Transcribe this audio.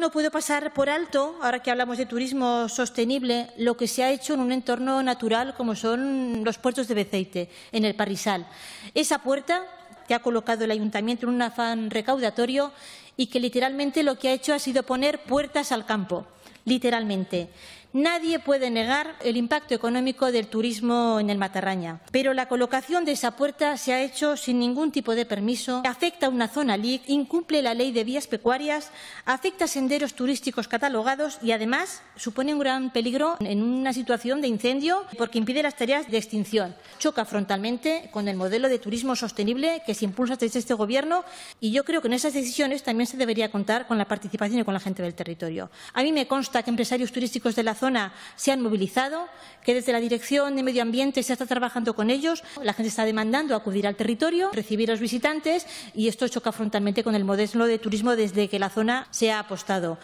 No puedo pasar por alto, ahora que hablamos de turismo sostenible, lo que se ha hecho en un entorno natural como son los puertos de Beceite, en el Parrisal. Esa puerta que ha colocado el ayuntamiento en un afán recaudatorio y que literalmente lo que ha hecho ha sido poner puertas al campo literalmente. Nadie puede negar el impacto económico del turismo en el Matarraña, pero la colocación de esa puerta se ha hecho sin ningún tipo de permiso, afecta a una zona LIC, incumple la ley de vías pecuarias, afecta a senderos turísticos catalogados y, además, supone un gran peligro en una situación de incendio porque impide las tareas de extinción. Choca frontalmente con el modelo de turismo sostenible que se impulsa desde este Gobierno y yo creo que en esas decisiones también se debería contar con la participación y con la gente del territorio. A mí me consta que empresarios turísticos de la zona se han movilizado, que desde la Dirección de Medio Ambiente se está trabajando con ellos. La gente está demandando acudir al territorio, recibir a los visitantes y esto choca frontalmente con el modelo de turismo desde que la zona se ha apostado.